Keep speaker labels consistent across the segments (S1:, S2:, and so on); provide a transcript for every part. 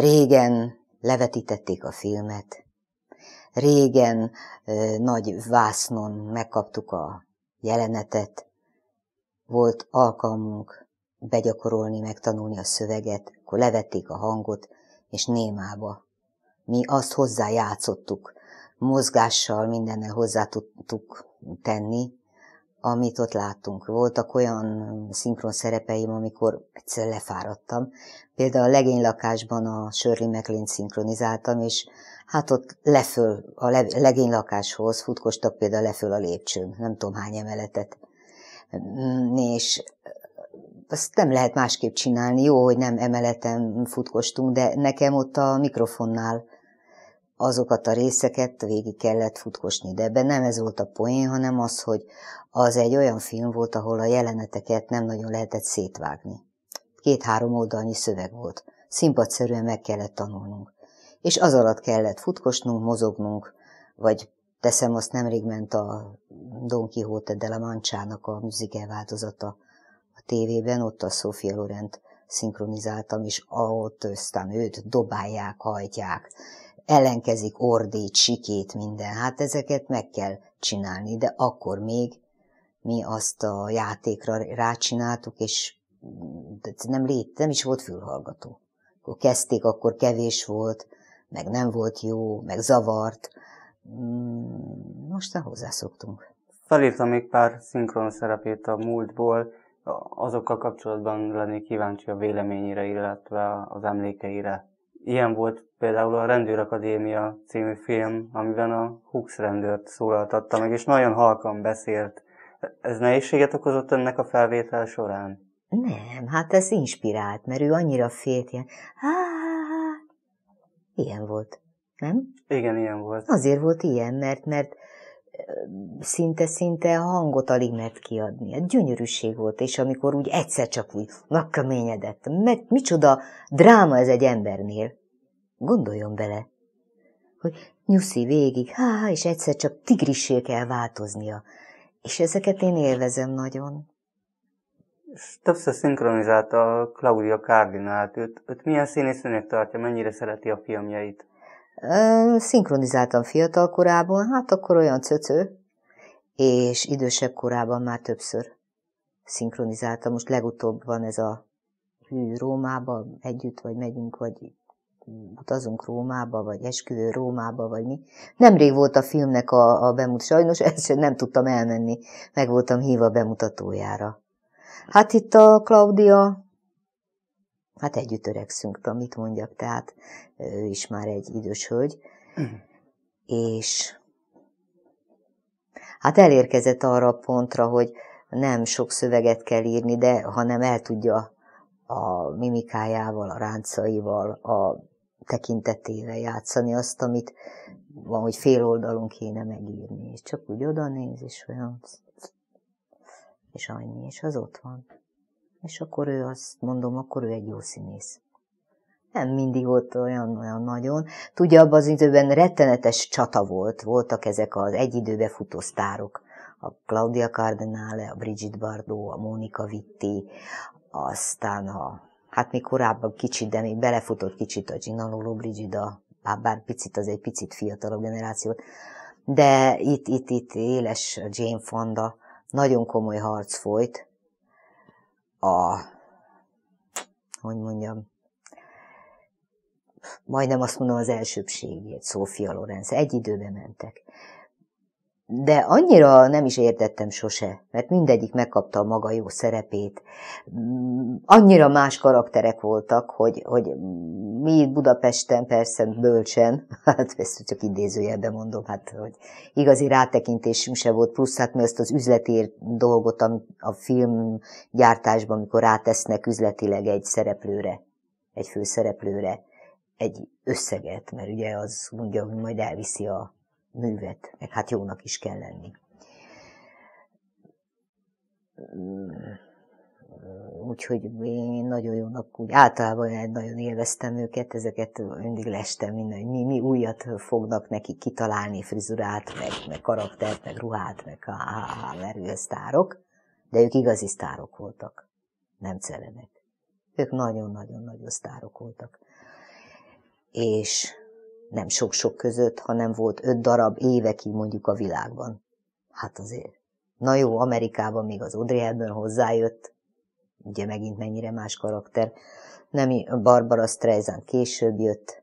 S1: Régen levetítették a filmet, régen nagy vásznon megkaptuk a jelenetet, volt alkalmunk begyakorolni, megtanulni a szöveget, akkor levették a hangot, és némába. Mi azt hozzájátszottuk, mozgással mindennel hozzá tudtuk tenni, amit ott láttunk. Voltak olyan mm, szinkron szerepeim, amikor egyszer lefáradtam. Például a lakásban a Shirley maclean szinkronizáltam, és hát ott leföl, a lakáshoz futkostak például leföl a lépcsőn, nem tudom hány emeletet. Mm, és azt nem lehet másképp csinálni, jó, hogy nem emeleten futkostunk, de nekem ott a mikrofonnál azokat a részeket végig kellett futkosni, de ebben nem ez volt a poén, hanem az, hogy az egy olyan film volt, ahol a jeleneteket nem nagyon lehetett szétvágni. Két-három oldalnyi szöveg volt. Színpadszerűen meg kellett tanulnunk. És az alatt kellett futkosnunk, mozognunk, vagy teszem azt nemrég ment a Don Quixote de la Manchának a műzike változata a tévében, ott a Sofia Lorent szinkronizáltam, és ott aztán őt dobálják, hajtják, ellenkezik ordít, sikét, minden. Hát ezeket meg kell csinálni, de akkor még mi azt a játékra rácsináltuk, és mm, nem, lét, nem is volt fülhallgató. Akkor kezdték, akkor kevés volt, meg nem volt jó, meg zavart. Mm, most már hozzászoktunk.
S2: Felírtam még pár szinkron szerepét a múltból, azokkal kapcsolatban lennék kíváncsi a véleményére, illetve az emlékeire. Ilyen volt például a rendőr akadémia című film, amiben a Hux rendőrt szólaltatta meg, és nagyon halkan beszélt. Ez nehézséget okozott ennek a felvétel során?
S1: Nem, hát ez inspirált, mert ő annyira félt, ilyen, há, ilyen volt, nem?
S2: Igen, ilyen volt.
S1: Azért volt ilyen, mert, mert szinte-szinte hangot alig mert kiadni. Hát gyönyörűség volt, és amikor úgy egyszer csak úgy megkeményedett, mert micsoda dráma ez egy embernél. Gondoljon bele, hogy nyuszi végig, há, és egyszer csak tigrissé kell változnia. És ezeket én élvezem nagyon.
S2: És többször szinkronizálta Claudia Cardinalt, őt, őt milyen színésznőnek tartja, mennyire szereti a filmjeit?
S1: Szinkronizáltam fiatal korában, hát akkor olyan cöcő, és idősebb korában már többször szinkronizáltam. Most legutóbb van ez a hű Rómába együtt, vagy megyünk, vagy utazunk Rómába, vagy esküvő Rómába, vagy mi. Nemrég volt a filmnek a, a bemut, sajnos ezt nem tudtam elmenni, meg voltam hívva bemutatójára. Hát itt a Claudia hát együtt öregszünk, mit mondjak, tehát ő is már egy idős hölgy, uh-huh. és hát elérkezett arra a pontra, hogy nem sok szöveget kell írni, de hanem el tudja a mimikájával, a ráncaival, a tekintetével játszani azt, amit van, hogy fél oldalon kéne megírni, és csak úgy oda néz, és olyan, és annyi, és az ott van és akkor ő azt mondom, akkor ő egy jó színész. Nem mindig volt olyan, olyan nagyon. Tudja, abban az időben rettenetes csata volt, voltak ezek az egy időbe futó sztárok. A Claudia Cardinale, a Brigitte Bardot, a Monica Vitti, aztán a, hát még korábban kicsit, de még belefutott kicsit a Gina Lolo Brigida, bár picit az egy picit fiatalabb generációt, de itt, itt, itt éles Jane Fonda, nagyon komoly harc folyt, a, hogy mondjam, majdnem azt mondom az elsőbségét, Szófia Lorenz. Egy időbe mentek. De annyira nem is értettem sose, mert mindegyik megkapta a maga jó szerepét. Mm, annyira más karakterek voltak, hogy, hogy mi itt Budapesten persze bölcsen, hát ezt csak idézőjelben mondom, hát hogy igazi rátekintésünk se volt, plusz hát mi azt az üzleti dolgot a filmgyártásban, amikor rátesznek üzletileg egy szereplőre, egy főszereplőre, egy összeget, mert ugye az mondja, hogy majd elviszi a művet, meg hát jónak is kell lenni. Úgyhogy én nagyon jónak, úgy általában nagyon élveztem őket, ezeket mindig lestem minden, hogy mi, mi újat fognak neki kitalálni, frizurát, meg, meg karaktert, meg ruhát, meg a, a, a, a ő sztárok, de ők igazi sztárok voltak, nem celebek. Ők nagyon-nagyon-nagyon sztárok voltak. És nem sok-sok között, hanem volt öt darab évekig mondjuk a világban. Hát azért. Na jó, Amerikában még az Audrey Hepburn hozzájött, ugye megint mennyire más karakter, nem Barbara Streisand később jött,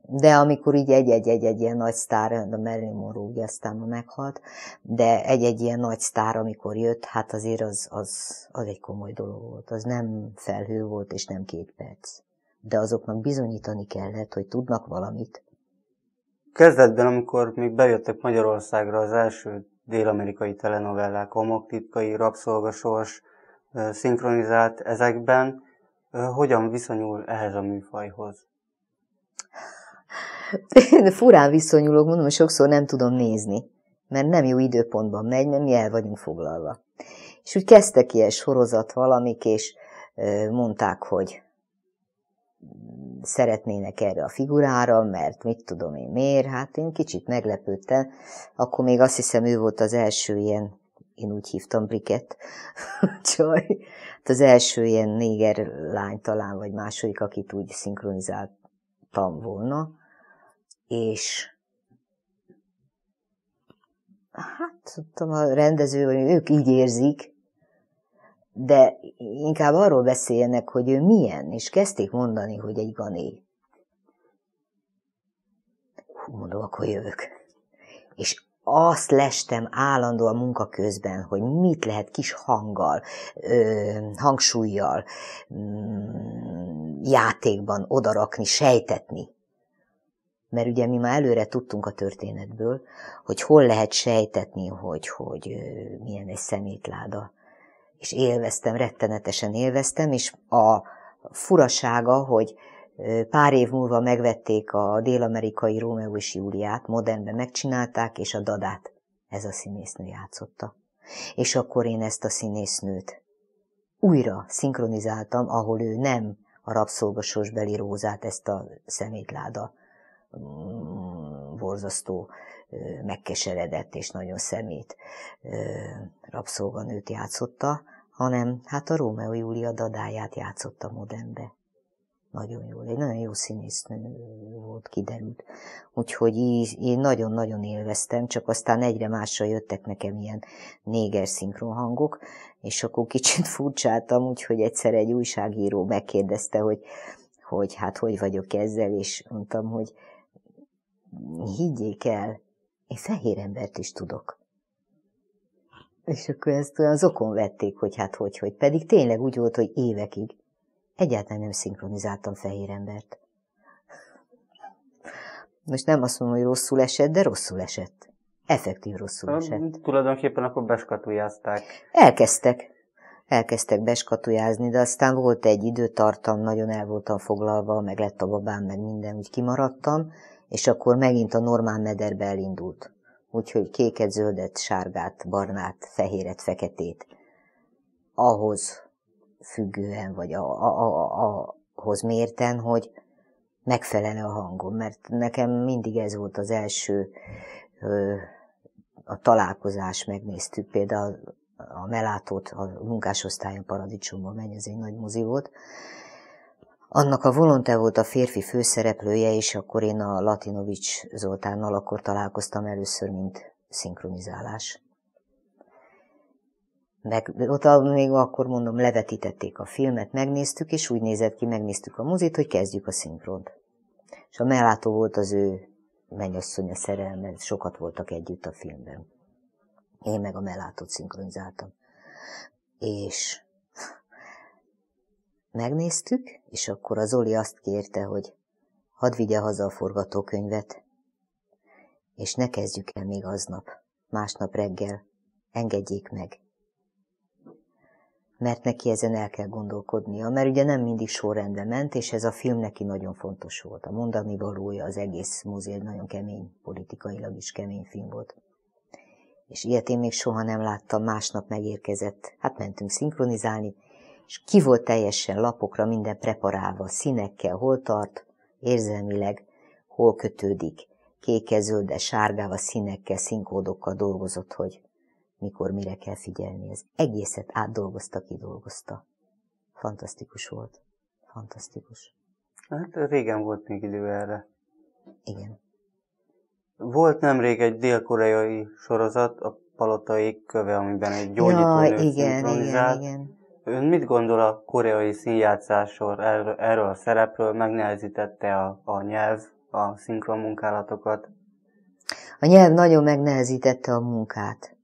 S1: de amikor így egy-egy-egy ilyen nagy sztár, a Marilyn Monroe ugye aztán ma meghalt, de egy-egy ilyen nagy sztár, amikor jött, hát azért az, az, az egy komoly dolog volt. Az nem felhő volt, és nem két perc de azoknak bizonyítani kellett, hogy tudnak valamit.
S2: Kezdetben, amikor még bejöttek Magyarországra az első dél-amerikai telenovellák, homok titkai, rabszolgasors, szinkronizált ezekben, hogyan viszonyul ehhez a műfajhoz?
S1: Én furán viszonyulok, mondom, hogy sokszor nem tudom nézni, mert nem jó időpontban megy, mert mi el vagyunk foglalva. És úgy kezdtek ilyen sorozat valamik, és mondták, hogy szeretnének erre a figurára, mert mit tudom én miért, hát én kicsit meglepődtem, akkor még azt hiszem ő volt az első ilyen, én úgy hívtam Briket, csaj, hát az első ilyen néger lány talán, vagy második, akit úgy szinkronizáltam volna, és hát tudtam, a rendező, hogy ők így érzik, de inkább arról beszéljenek, hogy ő milyen, és kezdték mondani, hogy egy gané. Hú, mondom, akkor jövök. És azt lestem állandóan munka közben, hogy mit lehet kis hanggal, ö, hangsúlyjal, mm, játékban odarakni, sejtetni. Mert ugye mi már előre tudtunk a történetből, hogy hol lehet sejtetni, hogy, hogy ö, milyen egy szemétláda, és élveztem, rettenetesen élveztem, és a furasága, hogy pár év múlva megvették a dél-amerikai Rómeó és Júliát, modernben megcsinálták, és a Dadát ez a színésznő játszotta. És akkor én ezt a színésznőt újra szinkronizáltam, ahol ő nem a rabszolgasos beli rózát, ezt a szemétláda mm, borzasztó megkeseredett és nagyon szemét rabszolganőt játszotta, hanem hát a Rómeó Júlia dadáját játszott a modembe. Nagyon jól, egy nagyon jó színésznő volt, kiderült. Úgyhogy így, én nagyon-nagyon élveztem, csak aztán egyre másra jöttek nekem ilyen néger hangok, és akkor kicsit furcsáltam, úgyhogy egyszer egy újságíró megkérdezte, hogy, hogy hát hogy vagyok ezzel, és mondtam, hogy higgyék el, én fehér embert is tudok. És akkor ezt olyan zokon vették, hogy hát hogy, hogy. Pedig tényleg úgy volt, hogy évekig. Egyáltalán nem szinkronizáltam fehér embert. Most nem azt mondom, hogy rosszul esett, de rosszul esett. Effektív rosszul a, esett.
S2: Tulajdonképpen akkor beskatujázták.
S1: Elkezdtek. Elkezdtek beskatujázni, de aztán volt egy időtartam, nagyon el voltam foglalva, meg lett a babám, meg minden, úgy kimaradtam, és akkor megint a normál mederbe elindult úgyhogy kéket, zöldet, sárgát, barnát, fehéret, feketét, ahhoz függően, vagy a, a, a, a, ahhoz mérten, hogy megfelel a hangom, mert nekem mindig ez volt az első ö, a találkozás, megnéztük például a Melátot, a munkásosztályon paradicsomban megy, ez egy nagy mozi volt, annak a Volonte volt a férfi főszereplője, és akkor én a Latinovics Zoltánnal akkor találkoztam először, mint szinkronizálás. Meg, ott még akkor mondom, levetítették a filmet, megnéztük, és úgy nézett ki, megnéztük a mozit, hogy kezdjük a szinkront. És a mellátó volt az ő mennyasszonya szerelme, sokat voltak együtt a filmben. Én meg a mellátót szinkronizáltam. És Megnéztük, és akkor az Oli azt kérte, hogy hadd vigye haza a forgatókönyvet. És ne kezdjük el még aznap, másnap reggel. Engedjék meg. Mert neki ezen el kell gondolkodnia, mert ugye nem mindig sorrendben ment, és ez a film neki nagyon fontos volt. A mondani valója az egész egy nagyon kemény, politikailag is kemény film volt és ilyet én még soha nem láttam, másnap megérkezett. Hát mentünk szinkronizálni, és ki volt teljesen lapokra minden preparálva, színekkel hol tart, érzelmileg, hol kötődik, kékezölde, sárgáva színekkel, színkódokkal dolgozott, hogy mikor mire kell figyelni. Az egészet átdolgozta, kidolgozta. Fantasztikus volt. Fantasztikus.
S2: Hát régen volt még idő erre. Igen. Volt nemrég egy dél-koreai sorozat, a Palotai köve, amiben egy gyógyító ja, igen, igen, igen. Ön mit gondol a koreai színjátszásról, erről, erről a szerepről? Megnehezítette a, a nyelv a szinkron munkálatokat?
S1: A nyelv nagyon megnehezítette a munkát,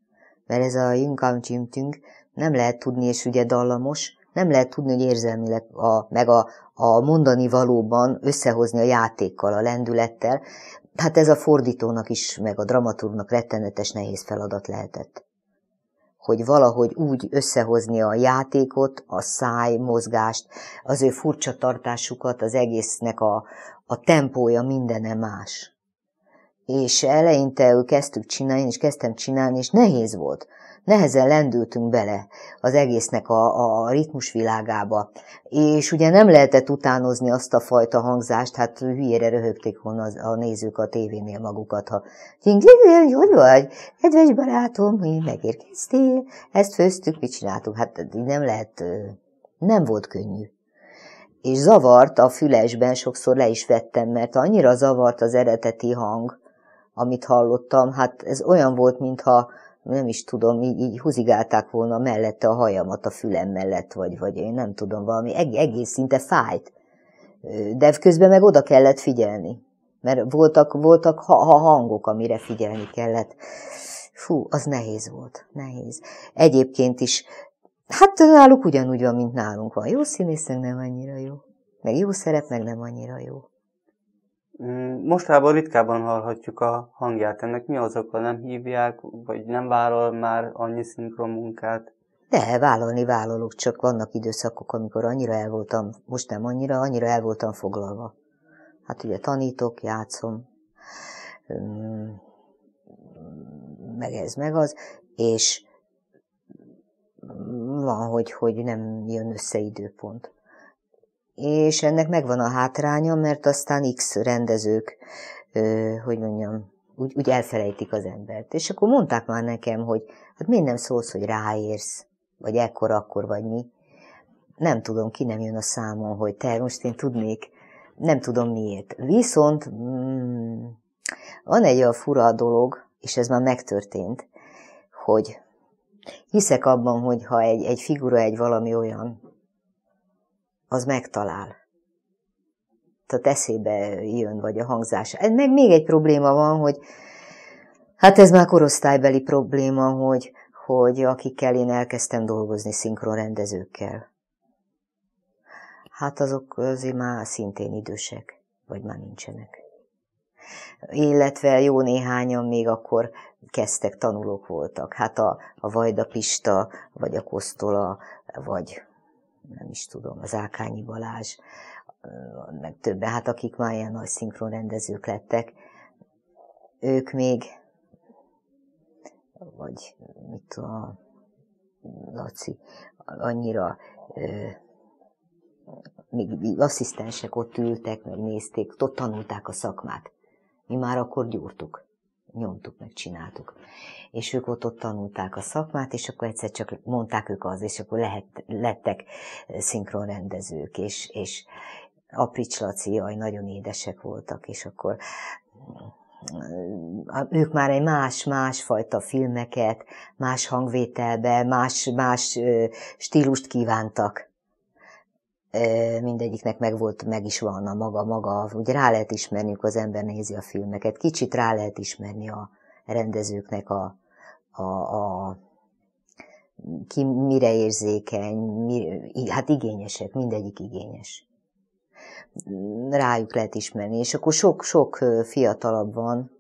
S1: mert ez a Yunkam Chimtünk nem lehet tudni, és ugye dallamos, nem lehet tudni, hogy érzelmileg, a, meg a, a mondani valóban összehozni a játékkal, a lendülettel. Hát ez a fordítónak is, meg a dramaturgnak rettenetes nehéz feladat lehetett hogy valahogy úgy összehozni a játékot, a száj mozgást, az ő furcsa tartásukat, az egésznek a, a tempója mindene más. És eleinte ő kezdtük csinálni, és kezdtem csinálni, és nehéz volt, Nehezen lendültünk bele az egésznek a, a ritmus világába, és ugye nem lehetett utánozni azt a fajta hangzást, hát hülyére röhögték volna a nézők a tévénél magukat, ha Tingling, hogy vagy? Kedves barátom, hogy megérkeztél? Ezt főztük, mit csináltuk? Hát nem lehet, nem volt könnyű és zavart a fülesben, sokszor le is vettem, mert annyira zavart az eredeti hang, amit hallottam, hát ez olyan volt, mintha nem is tudom, így, így húzigálták volna mellette a hajamat a fülem mellett, vagy, vagy én nem tudom, valami eg egész szinte fájt. De közben meg oda kellett figyelni, mert voltak, voltak ha, ha hangok, amire figyelni kellett. Fú, az nehéz volt, nehéz. Egyébként is, hát náluk ugyanúgy van, mint nálunk van. Jó színészek nem annyira jó, meg jó szerep, meg nem
S2: annyira jó. Mm, mostában ritkában hallhatjuk a hangját. Ennek mi az oka? Nem hívják, vagy nem vállal már annyi szinkron munkát?
S1: De, vállalni vállalok, csak vannak időszakok, amikor annyira el voltam, most nem annyira, annyira el voltam foglalva. Hát ugye tanítok, játszom, mm, meg ez, meg az, és van, hogy, hogy nem jön össze időpont és ennek megvan a hátránya, mert aztán X rendezők, ö, hogy mondjam, úgy, úgy elfelejtik az embert. És akkor mondták már nekem, hogy hát miért nem szólsz, hogy ráérsz, vagy ekkor, akkor, vagy mi. Nem tudom, ki nem jön a számon, hogy te, most én tudnék, nem tudom miért. Viszont mm, van egy olyan fura dolog, és ez már megtörtént, hogy hiszek abban, hogy ha egy, egy figura, egy valami olyan, az megtalál. Tehát eszébe jön, vagy a hangzás. Meg még egy probléma van, hogy hát ez már korosztálybeli probléma, hogy, hogy akikkel én elkezdtem dolgozni szinkronrendezőkkel. Hát azok azért már szintén idősek, vagy már nincsenek. Illetve jó néhányan még akkor kezdtek, tanulók voltak. Hát a, a Vajda Pista, vagy a Kosztola, vagy nem is tudom, az Ákányi Balázs, meg többen, hát akik már ilyen nagy szinkronrendezők lettek, ők még, vagy mit tudom, a Laci, annyira ö, még asszisztensek ott ültek, meg nézték, ott tanulták a szakmát. Mi már akkor gyúrtuk nyomtuk, meg csináltuk. És ők ott, ott tanulták a szakmát, és akkor egyszer csak mondták ők az, és akkor lehet, lettek eh, szinkronrendezők, és, és Aprics Laci, jaj, nagyon édesek voltak, és akkor mm, ők már egy más-más fajta filmeket, más hangvételbe, más, más eh, stílust kívántak mindegyiknek meg volt, meg is van a maga, maga, ugye rá lehet ismerni, az ember nézi a filmeket, kicsit rá lehet ismerni a rendezőknek a, a, a ki mire érzékeny, mi, hát igényesek, mindegyik igényes. Rájuk lehet ismerni, és akkor sok-sok fiatalabb van,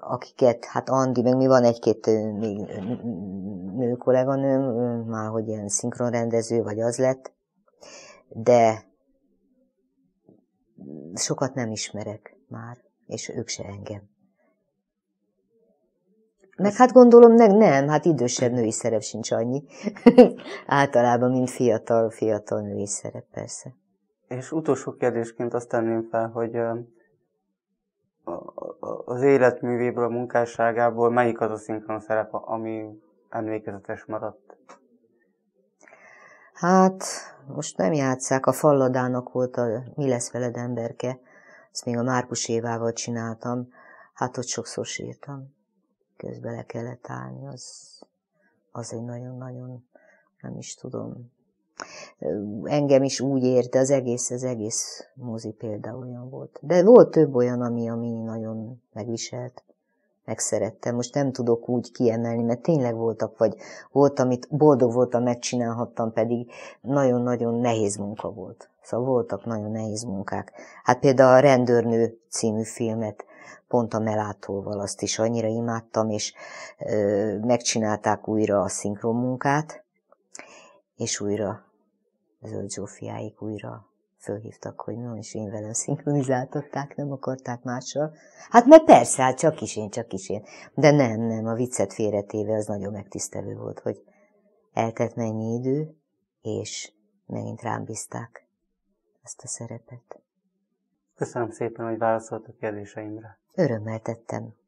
S1: akiket, hát Andi, meg mi van egy-két még nő kolléganőm, már hogy ilyen szinkronrendező, vagy az lett, de sokat nem ismerek már, és ők se engem. Meg hát gondolom, meg nem, hát idősebb női szerep sincs annyi. Általában, mint fiatal, fiatal női szerep, persze.
S2: És utolsó kérdésként azt tenném fel, hogy az életművéből, a munkásságából melyik az a szinkron szerep, ami emlékezetes maradt?
S1: Hát, most nem játszák, a falladának volt a mi lesz veled emberke. Ezt még a Márkus Évával csináltam. Hát ott sokszor sírtam. Közben le kellett állni, az, az egy nagyon-nagyon, nem is tudom. Engem is úgy érte, az egész, az egész mozi példa olyan volt. De volt több olyan, ami, ami nagyon megviselt megszerettem. Most nem tudok úgy kiemelni, mert tényleg voltak, vagy volt, amit boldog voltam, megcsinálhattam, pedig nagyon-nagyon nehéz munka volt. Szóval voltak nagyon nehéz munkák. Hát például a Rendőrnő című filmet pont a Melátóval azt is annyira imádtam, és ö, megcsinálták újra a szinkron munkát, és újra Zöld Zsófiáig újra Fölhívtak, hogy non, és én velem szinkronizáltották, nem akarták mással. Hát mert persze, hát csak is én, csak is én. De nem, nem, a viccet félretéve az nagyon megtisztelő volt, hogy eltett mennyi idő, és megint rám bízták ezt a szerepet.
S2: Köszönöm szépen, hogy válaszolt a kérdéseimre.
S1: Örömmel tettem.